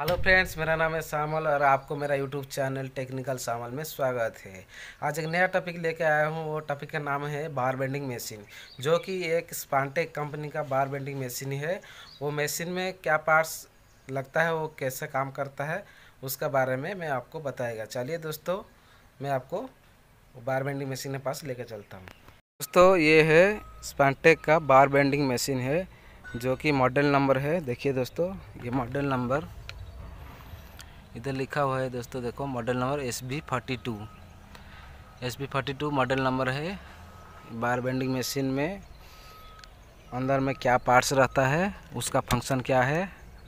hello friends मेरा नाम है सामल और आपको मेरा यूट्यूब चैनल टेक्निकल सामल में स्वागत है आज एक नया टॉपिक लेके आया हूँ वो टॉपिक का नाम है बार बेंडिंग मशीन जो कि एक स्पांटेक कंपनी का बार बेंडिंग मशीन है वो मशीन में क्या पार्ट्स लगता है वो कैसे काम करता है उसका बारे में मैं आपको बताएगा चलिए दोस्तों मैं आपको बार बेंडिंग मशीन के पास लेकर चलता हूँ दोस्तों ये है स्पांटेक का बार बेंडिंग मशीन है जो कि मॉडल नंबर है देखिए दोस्तों ये मॉडल नंबर इधर लिखा हुआ है दोस्तों देखो model number S B forty two S B forty two model number है बार बेंडिंग मशीन में अंदर में क्या पार्ट्स रहता है उसका फंक्शन क्या है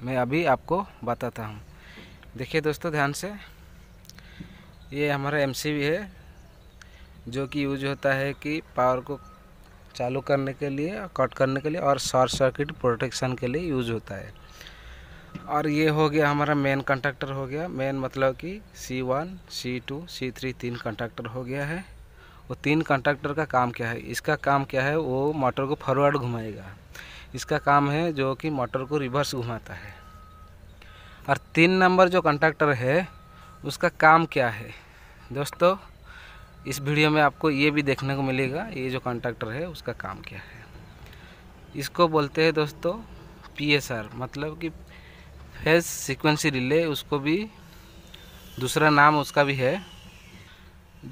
मैं अभी आपको बताता हूँ देखिए दोस्तों ध्यान से ये हमारा एम है जो कि यूज होता है कि पावर को चालू करने के लिए कट करने के लिए और शॉर्ट सर्किट प्रोटेक्शन के लिए यूज होता है और ये हो गया हमारा मेन कंडक्टर हो गया मेन मतलब कि C one C two C three तीन कंडक्टर हो गया है वो तीन कंडक्टर का काम क्या है इसका काम क्या है वो मोटर को फॉरवर्ड घुमाएगा इसका काम है जो कि मोटर को रिवर्स घुमाता है और तीन नंबर जो कंडक्टर है उसका काम क्या है दोस्तों इस वीडियो में आपको ये भी देखने को मिलेगा ये जो कंट्रेक्टर है उसका काम क्या है इसको बोलते हैं दोस्तों पी मतलब कि फेज सीक्वेंसी रिले उसको भी दूसरा नाम उसका भी है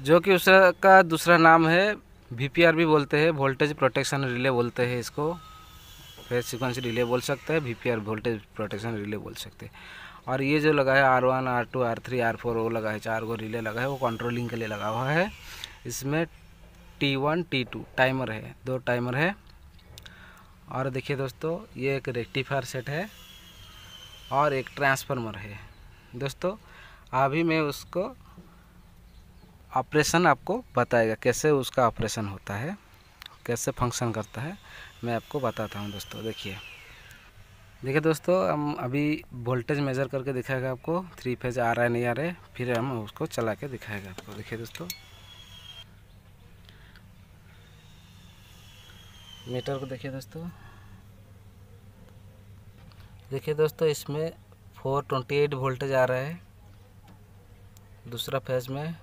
जो कि उसका दूसरा नाम है वी भी बोलते हैं वोल्टेज प्रोटेक्शन रिले बोलते हैं इसको फेज सिक्वेंसी रिले बोल सकते हैं वी वोल्टेज प्रोटेक्शन रिले बोल सकते हैं और ये जो लगा है R one R two R three R four वो लगा है चार गो रिले लगा है वो कंट्रोलिंग के लिए लगा हुआ है इसमें T one T two timer है दो टाइमर है और देखिए दोस्तों ये एक रेक्टिफायर सेट है और एक ट्रांसफार्मर है दोस्तों अभी मैं उसको ऑपरेशन आपको बताएगा कैसे उसका ऑपरेशन होता है कैसे फंक्शन करता है मैं आपको बताता हूँ दोस्तों देखिए देखिए दोस्तों हम अभी वोल्टेज मेज़र करके दिखाएगा आपको थ्री फेज आ रहा है नहीं आ रहा है फिर हम उसको चला के दिखाएगा आपको देखिए दोस्तों मीटर को देखिए दोस्तों देखिए दोस्तों इसमें फोर ट्वेंटी एट वोल्टेज आ रहा है दूसरा फेज में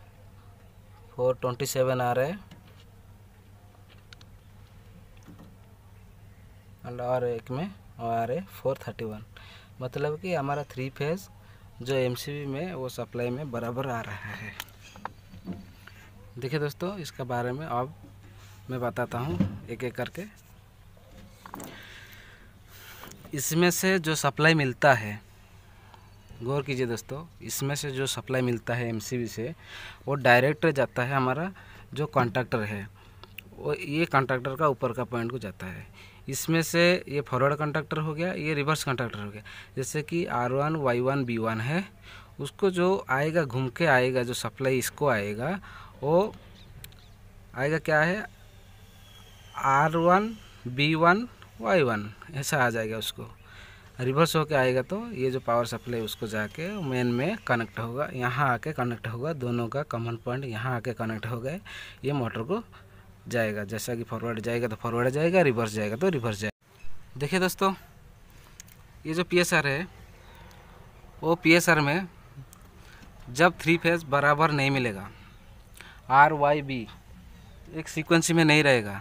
फोर ट्वेंटी सेवन आ रहा है और एक में आ रहे फोर थर्टी वन मतलब कि हमारा थ्री फेज जो एमसीबी में वो सप्लाई में बराबर आ रहा है देखिए दोस्तों इसके बारे में अब मैं बताता हूँ एक एक करके इसमें से जो सप्लाई मिलता है गौर कीजिए दोस्तों इसमें से जो सप्लाई मिलता है एमसीबी से वो डायरेक्ट जाता है हमारा जो कॉन्ट्रैक्टर है वो ये कॉन्ट्रैक्टर का ऊपर का पॉइंट को जाता है इसमें से ये फॉरवर्ड कॉन्ट्रैक्टर हो गया ये रिवर्स कॉन्ट्रैक्टर हो गया जैसे कि R one Y one B one है उसको जो आएगा घूम के आएगा जो सप्लाई इसको आएगा वो आएगा क्या है R one B one Y one ऐसा आ जाएगा उसको रिवर्स होके आएगा तो ये जो पावर सप्लाई उसको जाके मेन में कनेक्ट होगा यहाँ आके कनेक्ट होगा दोनों का कॉमन पॉइंट यहाँ आके कनेक्ट हो गए ये मोटर को जाएगा जैसा कि फॉरवर्ड जाएगा तो फॉरवर्ड जाएगा रिवर्स जाएगा तो रिवर्स जाएगा देखिए दोस्तों ये जो पी है वो पी में जब थ्री फेज बराबर नहीं मिलेगा आर वाई बी एक सीक्वेंसी में नहीं रहेगा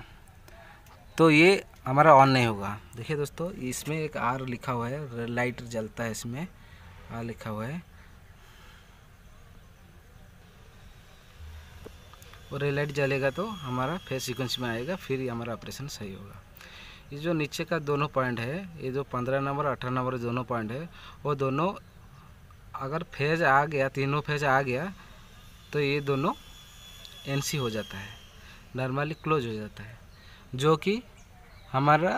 तो ये हमारा ऑन नहीं होगा देखिए दोस्तों इसमें एक आर लिखा हुआ है लाइट जलता है इसमें आर लिखा हुआ है और ये लाइट जलेगा तो हमारा फेस सीक्वेंस में आएगा फिर हमारा ऑपरेशन सही होगा ये जो नीचे का दोनों पॉइंट है ये जो पंद्रह नंबर अठारह नंबर दोनों पॉइंट है वो दोनों अगर फेज आ गया तीनों फेज आ गया तो ये दोनों एनसी हो जाता है नॉर्मली क्लोज हो जाता है जो कि हमारा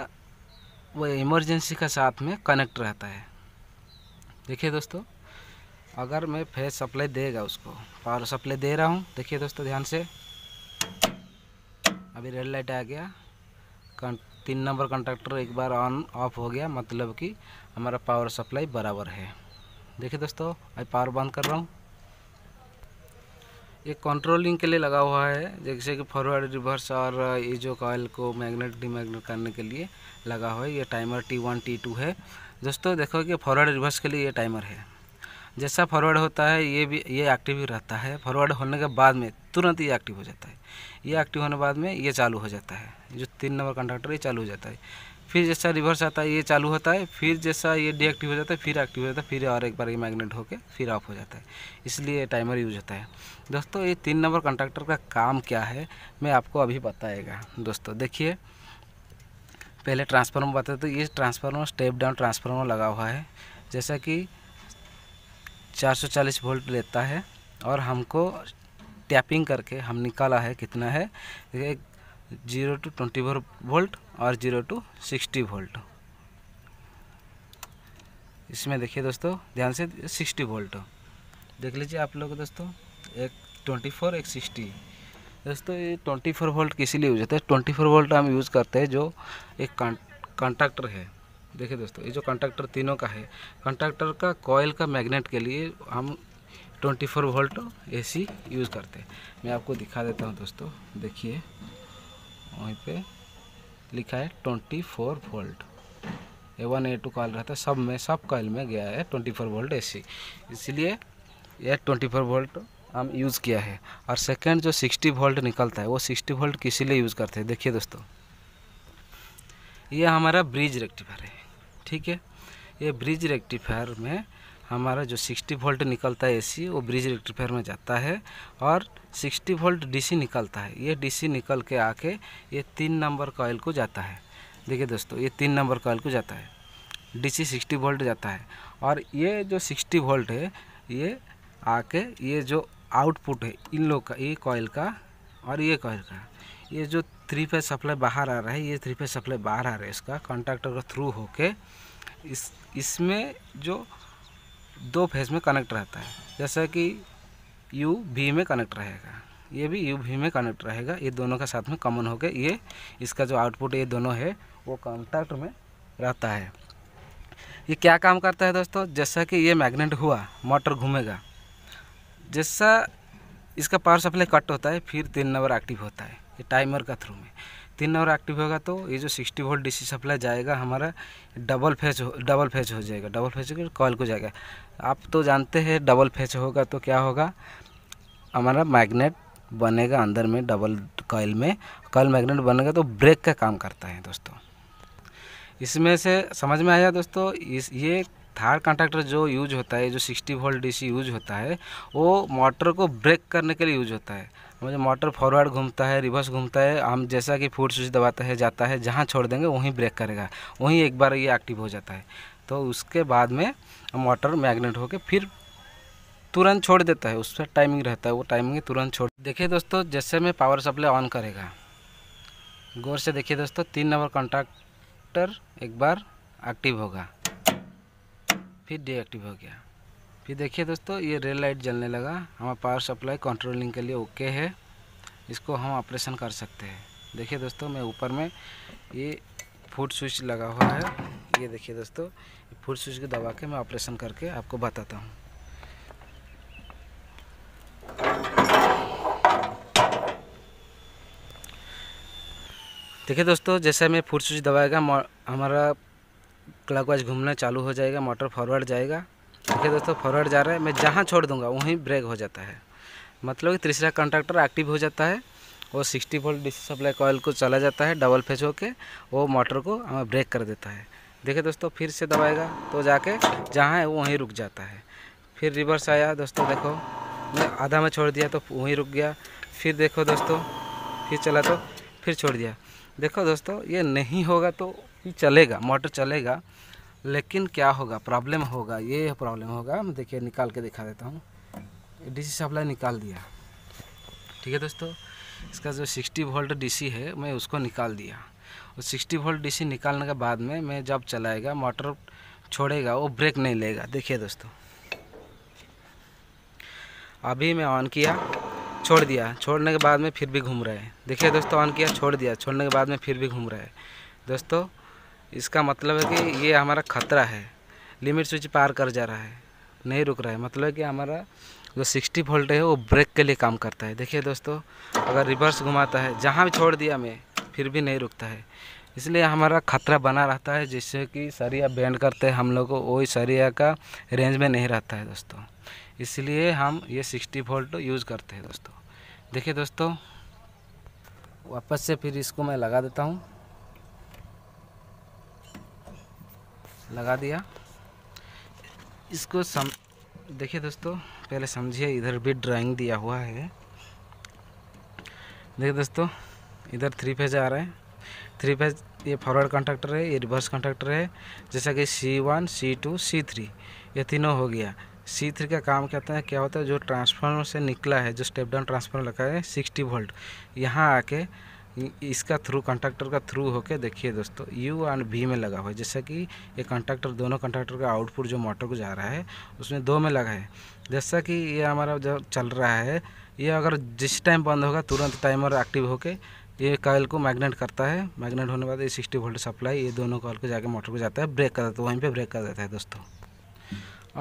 वो इमरजेंसी का साथ में कनेक्ट रहता है देखिए दोस्तों अगर मैं फेज सप्लाई देगा उसको पावर सप्लाई दे रहा हूँ देखिए दोस्तों ध्यान से अभी रेड लाइट आ गया तीन नंबर कंडक्टर एक बार ऑन ऑफ हो गया मतलब कि हमारा पावर सप्लाई बराबर है देखिए दोस्तों अभी पावर बंद कर रहा हूँ ये कंट्रोलिंग के लिए लगा हुआ है जैसे कि फॉरवर्ड रिवर्स और ये जो कॉयल को मैग्नेट डिमैग्नेट करने के लिए लगा हुआ है ये timer T one T two है दोस्तों देखो कि फॉरवर्ड रिवर्स के लिए ये टाइमर है जैसा फॉरवर्ड होता है ये भी ये एक्टिव ही रहता है फॉरवर्ड होने के बाद में तुरंत ये एक्टिव हो जाता है ये एक्टिव होने के बाद में ये चालू हो जाता है जो तीन नंबर कंडक्टर ये चालू हो जाता है फिर जैसा रिवर्स आता है ये चालू होता है फिर जैसा ये डीएक्टिव हो जाता है फिर एक्टिव हो जाता है फिर और एक बार ये मैग्नेट होकर फिर ऑफ हो जाता है इसलिए टाइमर यूज होता है दोस्तों ये तीन नंबर कंडक्टर का काम क्या है मैं आपको अभी बताएगा दोस्तों देखिए पहले ट्रांसफार्मर बताते तो ये ट्रांसफार्मर स्टेप डाउन ट्रांसफार्मर लगा हुआ है जैसा कि चालीस वोल्ट लेता है और हमको टैपिंग करके हम निकाला है कितना है एक zero to twenty four volt और जीरो टू सिक्सटी वोल्ट इसमें देखिए दोस्तों ध्यान से सिक्सटी वोल्ट देख लीजिए आप लोग दोस्तों एक ट्वेंटी फोर एक सिक्सटी दोस्तों ये ट्वेंटी फोर वोल्ट किसी लिए यूज होता है ट्वेंटी फोर वोल्ट हम यूज़ करते हैं जो एक कॉन्ट्रैक्टर है देखिए दोस्तों ये जो कॉन्ट्रैक्टर तीनों का है कॉन्ट्रैक्टर का कॉयल का मैग्नेट के लिए हम 24 फोर वोल्ट सी यूज़ करते हैं मैं आपको दिखा देता हूँ दोस्तों देखिए वहीं पे लिखा है twenty four volt A one A two coil रहता है सब में सब कॉल में गया है twenty four volt A C इसलिए यह ट्वेंटी फोर वोल्ट हम यूज़ किया है और सेकेंड जो सिक्सटी वोल्ट निकलता है वो सिक्सटी वोल्ट किसी लिए यूज़ करते हैं देखिए दोस्तों ये हमारा ब्रिज रेक्टिफायर है ठीक है ये ब्रिज रेक्टिफायर में हमारा जो 60 वोल्ट निकलता है एसी वो ब्रिज रेक्टिफायर में जाता है और 60 वोल्ट डीसी निकलता है ये डीसी निकल के आके ये तीन नंबर कॉयल को जाता है देखिए दोस्तों ये तीन नंबर कॉयल को जाता है डीसी 60 वोल्ट जाता है और ये जो 60 वोल्ट है ये आके ये जो आउटपुट है इन लोग का ये कॉयल का और ये कॉयल का ये जो थ्री फेज सप्लाई बाहर आ रहा है ये थ्री फेज सप्लाई बाहर आ रहा है इसका कॉन्ट्रैक्टर का थ्रू होके इस इसमें जो दो फेज में कनेक्ट रहता है जैसा कि यू वी में कनेक्ट रहेगा ये भी यू भी में कनेक्ट रहेगा ये दोनों के साथ में कॉमन होकर ये इसका जो आउटपुट ये दोनों है वो कॉन्टैक्ट में रहता है ये क्या काम करता है दोस्तों जैसा कि ये मैग्नेट हुआ मोटर घूमेगा जैसा इसका पावर सप्लाई कट होता है फिर तीन नंबर एक्टिव होता है ये टाइमर का थ्रू में तीन नंबर एक्टिव होगा तो ये जो 60 वोल्ट डीसी सप्लाई जाएगा हमारा डबल फेज डबल फेज हो जाएगा डबल फेज कॉल को जाएगा आप तो जानते हैं डबल फेज होगा तो क्या होगा हमारा मैग्नेट बनेगा अंदर में डबल कॉयल में कॉयल मैग्नेट बनेगा तो ब्रेक का काम करता है दोस्तों इसमें से समझ में आया दोस्तों इस ये थर्ड कॉन्ट्रैक्टर जो यूज होता है जो 60 वोल्ट डीसी यूज होता है वो मोटर को ब्रेक करने के लिए यूज होता है मुझे मतलब मोटर फॉरवर्ड घूमता है रिवर्स घूमता है हम जैसा कि फूड स्विच दबाता है जाता है जहाँ छोड़ देंगे वहीं ब्रेक करेगा वहीं एक बार ये एक्टिव हो जाता है तो उसके बाद में मोटर मैग्नेट होकर फिर तुरंत छोड़ देता है उसका टाइमिंग रहता है वो टाइमिंग तुरंत छोड़ देखिए दोस्तों जैसे मैं पावर सप्लाई ऑन करेगा गौर से देखिए दोस्तों तीन नंबर कॉन्टैक्टर एक बार एक्टिव होगा फिर डीएक्टिव हो गया फिर देखिए दोस्तों ये रेल लाइट जलने लगा हमारा पावर सप्लाई कंट्रोलिंग के लिए ओके है इसको हम ऑपरेशन कर सकते हैं देखिए दोस्तों मैं ऊपर में ये फूड स्विच लगा हुआ है ये देखिए दोस्तों फूड स्विच को दबा के मैं ऑपरेशन करके आपको बताता हूँ देखिए दोस्तों जैसे मैं फूड स्विच दबाएगा हमारा क्लॉकवाइज घूमना चालू हो जाएगा मोटर फॉरवर्ड जाएगा देखिए दोस्तों फॉरवर्ड जा रहा है मैं जहाँ छोड़ दूँगा वहीं ब्रेक हो जाता है मतलब कि तीसरा कंट्रैक्टर एक्टिव हो जाता है वो sixty volt DC supply coil को चला जाता है डबल फेज होके वो मोटर को हमें ब्रेक कर देता है देखिए दोस्तों फिर से दबाएगा तो जाके जहाँ है वहीं रुक जाता है फिर रिवर्स आया दोस्तों देखो मैं आधा में छोड़ दिया तो वहीं रुक गया फिर देखो दोस्तों फिर चला तो फिर छोड़ दिया देखो दोस्तों ये नहीं होगा तो ही चलेगा मोटर चलेगा लेकिन क्या होगा प्रॉब्लम होगा ये प्रॉब्लम होगा मैं देखिए निकाल के दिखा देता हूँ डीसी सप्लाई निकाल दिया ठीक है दोस्तों इसका जो 60 वोल्ट डीसी है मैं उसको निकाल दिया और 60 वोल्ट डीसी निकालने के बाद में मैं जब चलाएगा मोटर छोड़ेगा वो ब्रेक नहीं लेगा देखिए दोस्तों अभी मैं ऑन किया छोड़ दिया छोड़ने के बाद में फिर भी घूम रहे हैं देखिए दोस्तों ऑन किया छोड़ दिया छोड़ने के बाद में फिर भी घूम रहे हैं दोस्तों इसका मतलब है कि ये हमारा खतरा है लिमिट स्विच पार कर जा रहा है नहीं रुक रहा है मतलब कि हमारा जो 60 वोल्ट है वो ब्रेक के लिए काम करता है देखिए दोस्तों अगर रिवर्स घुमाता है जहाँ भी छोड़ दिया मैं फिर भी नहीं रुकता है इसलिए हमारा खतरा बना रहता है जिससे कि सरिया बैंड करते हैं हम लोग को वही सरिया का रेंज में नहीं रहता है दोस्तों इसलिए हम ये 60 वोल्ट यूज़ करते हैं दोस्तों देखिए दोस्तों वापस से फिर इसको मैं लगा देता हूँ लगा दिया इसको सम देखिए दोस्तों पहले समझिए इधर भी ड्राइंग दिया हुआ है देखिए दोस्तों इधर थ्री फेज आ रहा है थ्री फेज ये फॉरवर्ड कंडक्टर है ये रिवर्स कंडक्टर है जैसा कि C one C two C three ये तीनों हो गया सी थ्री का काम कहते हैं क्या होता है जो ट्रांसफार्मर से निकला है जो स्टेप डाउन ट्रांसफार्मर लगा है सिक्सटी वोल्ट यहाँ आके इसका थ्रू कंडक्टर का थ्रू होके देखिए दोस्तों यू एंड बी में लगा हुआ है जैसे कि ये कंडक्टर दोनों कंडक्टर का आउटपुट जो मोटर को जा रहा है उसमें दो में लगा है जैसा कि ये हमारा जो चल रहा है ये अगर जिस टाइम बंद होगा तुरंत टाइमर एक्टिव होके ये कॉल को मैग्नेट करता है मैग्नेट होने के बाद ये सिक्सटी वोल्ट सप्लाई ये दोनों कॉल को जाके मोटर को जाता है ब्रेक कर देता है वहीं पर ब्रेक कर देता है दोस्तों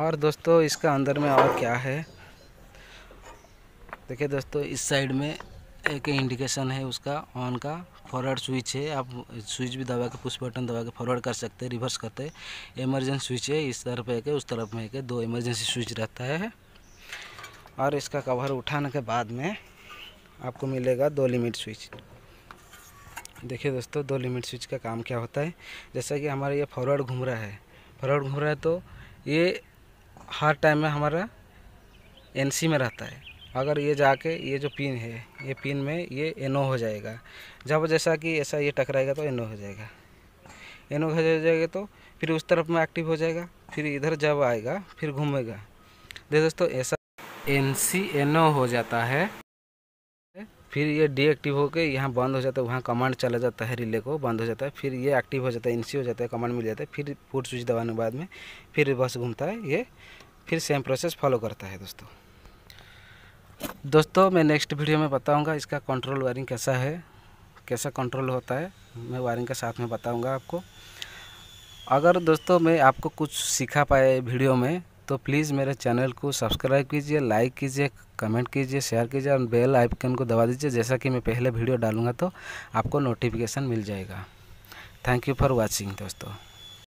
और दोस्तों इसका अंदर में और क्या है देखिए दोस्तों इस साइड में एक इंडिकेशन है उसका ऑन का फॉरवर्ड स्विच है आप स्विच भी दबा के पुश बटन दबा के फॉरवर्ड कर सकते हैं रिवर्स करते हैं इमरजेंसी स्विच है इस तरफ एक है उस तरफ में एक है दो इमरजेंसी स्विच रहता है और इसका कवर उठाने के बाद में आपको मिलेगा दो लिमिट स्विच देखिए दोस्तों दो लिमिट स्विच का काम क्या होता है जैसा कि हमारा ये फॉरवर्ड घूम रहा है फॉरवर्ड घूम रहा है तो ये हर टाइम में हमारा एनसी में रहता है अगर ये जाके ये जो पिन है ये पिन में ये एनो हो जाएगा जब जैसा कि ऐसा ये टकराएगा तो एनो हो जाएगा एनो हो जाएगा तो फिर उस तरफ में एक्टिव हो जाएगा फिर इधर जब आएगा फिर घूमेगा देखिए दोस्तों ऐसा एन सी एनो हो जाता है फिर ये डीएक्टिव होकर यहाँ बंद हो जाता है वहाँ कमांड चला जाता है रिले को बंद हो जाता है फिर ये एक्टिव हो जाता है एनसी हो जाता है कमांड मिल जाता है फिर फूड स्विच दबाने के बाद में फिर बस घूमता है ये फिर सेम प्रोसेस फॉलो करता है दोस्तों दोस्तों मैं नेक्स्ट वीडियो में बताऊंगा इसका कंट्रोल वायरिंग कैसा है कैसा कंट्रोल होता है मैं वायरिंग के साथ में बताऊंगा आपको अगर दोस्तों मैं आपको कुछ सिखा पाए वीडियो में तो प्लीज़ मेरे चैनल को सब्सक्राइब कीजिए लाइक कीजिए कमेंट कीजिए शेयर कीजिए और बेल आइकन को दबा दीजिए जैसा कि मैं पहले वीडियो डालूंगा तो आपको नोटिफिकेशन मिल जाएगा थैंक यू फॉर वॉचिंग दोस्तों